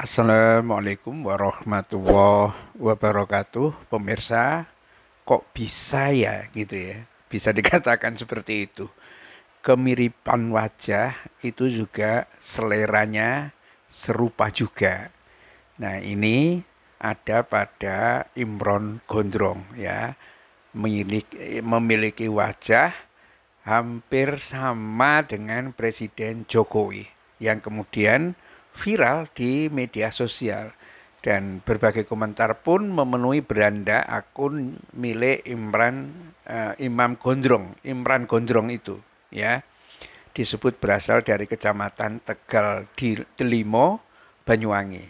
Assalamualaikum warahmatullahi wabarakatuh, pemirsa. Kok bisa ya gitu ya? Bisa dikatakan seperti itu. Kemiripan wajah itu juga seleranya serupa juga. Nah, ini ada pada Imron Gondrong ya. Memiliki, wajah hampir sama dengan Presiden Jokowi yang kemudian viral di media sosial dan berbagai komentar pun memenuhi beranda akun milik Imran uh, Imam Gondrong, Imran Gondrong itu ya. Disebut berasal dari kecamatan Tegal di Delimo, Banyuwangi.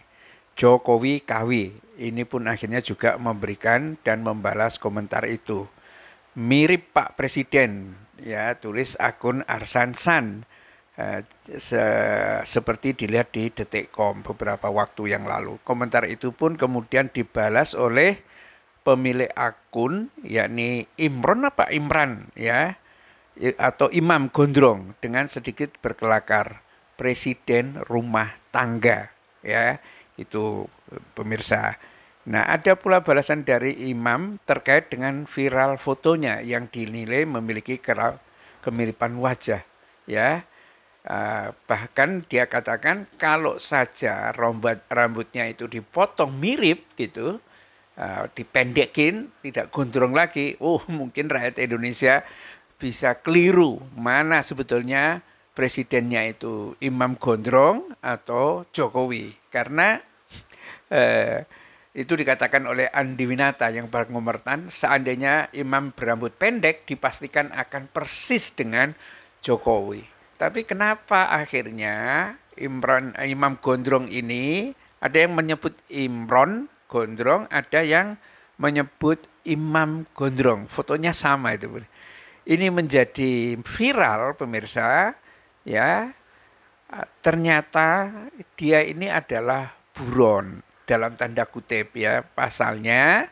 Jokowi Kawi ini pun akhirnya juga memberikan dan membalas komentar itu. Mirip Pak Presiden ya tulis akun Arsan San Eh, se seperti dilihat di Detikkom beberapa waktu yang lalu. Komentar itu pun kemudian dibalas oleh pemilik akun yakni Imron apa Imran ya atau Imam Gondrong dengan sedikit berkelakar presiden rumah tangga ya itu e, pemirsa. Nah, ada pula balasan dari imam terkait dengan viral fotonya yang dinilai memiliki kemiripan wajah ya Eh, bahkan dia katakan kalau saja rambut rambutnya itu dipotong mirip gitu, eh, dipendekin, tidak gondrong lagi, oh mungkin rakyat Indonesia bisa keliru mana sebetulnya presidennya itu Imam Gondrong atau Jokowi karena eh, itu dikatakan oleh Andi Winata yang berkomertan seandainya imam berambut pendek dipastikan akan persis dengan Jokowi. Tapi kenapa akhirnya Imron, Imam Gondrong ini ada yang menyebut Imron Gondrong, ada yang menyebut Imam Gondrong. Fotonya sama itu. Ini menjadi viral pemirsa ya. Ternyata dia ini adalah buron dalam tanda kutip ya pasalnya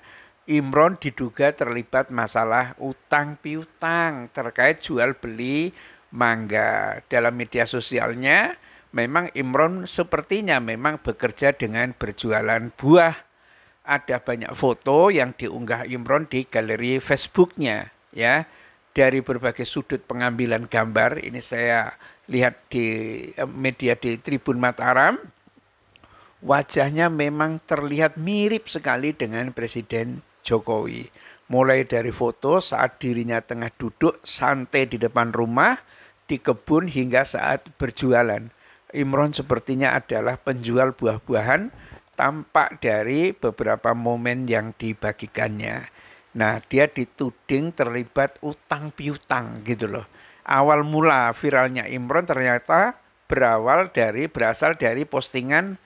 Imron diduga terlibat masalah utang piutang terkait jual beli Mangga. Dalam media sosialnya memang Imron sepertinya memang bekerja dengan berjualan buah. Ada banyak foto yang diunggah Imron di galeri Facebooknya ya dari berbagai sudut pengambilan gambar. Ini saya lihat di eh, media di Tribun Mataram. Wajahnya memang terlihat mirip sekali dengan Presiden Jokowi. Mulai dari foto saat dirinya tengah duduk santai di depan rumah, di kebun hingga saat berjualan. Imron sepertinya adalah penjual buah-buahan tampak dari beberapa momen yang dibagikannya. Nah, dia dituding terlibat utang piutang gitu loh. Awal mula viralnya Imron ternyata berawal dari berasal dari postingan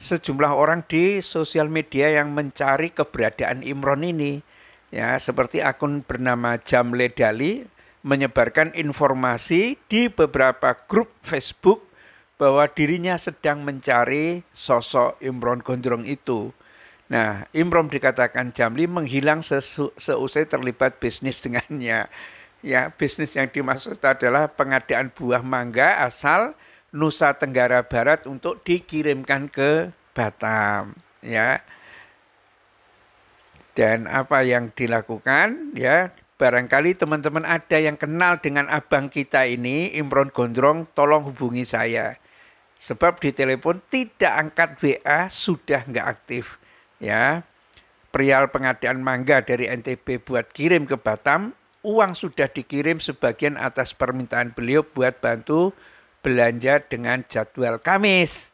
sejumlah orang di sosial media yang mencari keberadaan Imron ini ya seperti akun bernama Jamle Dali menyebarkan informasi di beberapa grup Facebook bahwa dirinya sedang mencari sosok Imron Gondrong itu. Nah, Imron dikatakan Jamli menghilang sesu, seusai terlibat bisnis dengannya. Ya, bisnis yang dimaksud adalah pengadaan buah mangga asal Nusa Tenggara Barat untuk dikirimkan ke Batam, ya dan apa yang dilakukan ya barangkali teman-teman ada yang kenal dengan abang kita ini Imron Gondrong tolong hubungi saya sebab di telepon tidak angkat WA sudah nggak aktif ya perial pengadaan mangga dari NTB buat kirim ke Batam uang sudah dikirim sebagian atas permintaan beliau buat bantu belanja dengan jadwal Kamis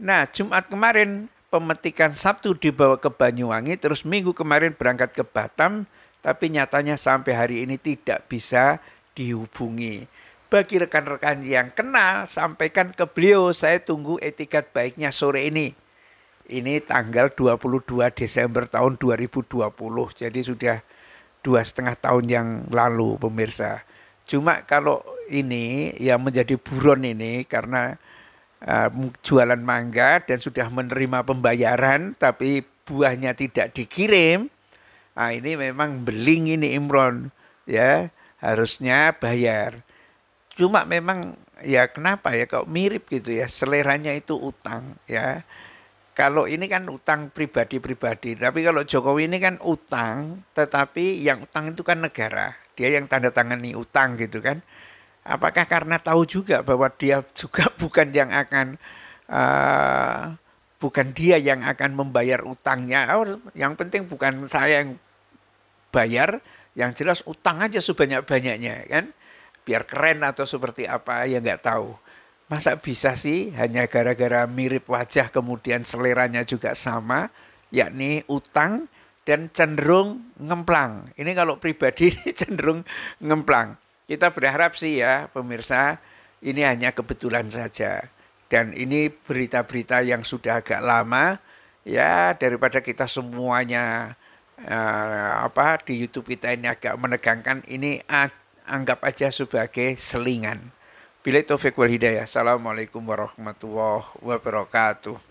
nah Jumat kemarin pemetikan Sabtu dibawa ke Banyuwangi, terus minggu kemarin berangkat ke Batam, tapi nyatanya sampai hari ini tidak bisa dihubungi. Bagi rekan-rekan yang kenal, sampaikan ke beliau, saya tunggu etikat baiknya sore ini. Ini tanggal 22 Desember tahun 2020, jadi sudah dua setengah tahun yang lalu pemirsa. Cuma kalau ini yang menjadi buron ini karena uh, jualan mangga dan sudah menerima pembayaran tapi buahnya tidak dikirim, nah ini memang beling ini Imron ya harusnya bayar. Cuma memang ya kenapa ya kok mirip gitu ya seleranya itu utang ya. Kalau ini kan utang pribadi-pribadi, tapi kalau Jokowi ini kan utang, tetapi yang utang itu kan negara. Dia yang tanda tangani utang gitu kan. Apakah karena tahu juga bahwa dia juga bukan yang akan uh, bukan dia yang akan membayar utangnya. Oh, yang penting bukan saya yang bayar, yang jelas utang aja sebanyak-banyaknya kan. Biar keren atau seperti apa ya nggak tahu. Masa bisa sih hanya gara-gara mirip wajah kemudian seleranya juga sama, yakni utang dan cenderung ngemplang. Ini kalau pribadi cenderung ngemplang. Kita berharap sih ya pemirsa, ini hanya kebetulan saja. Dan ini berita-berita yang sudah agak lama ya daripada kita semuanya uh, apa di YouTube kita ini agak menegangkan ini anggap aja sebagai selingan. Bila Taufik wal Hidayah. Assalamualaikum warahmatullahi wabarakatuh.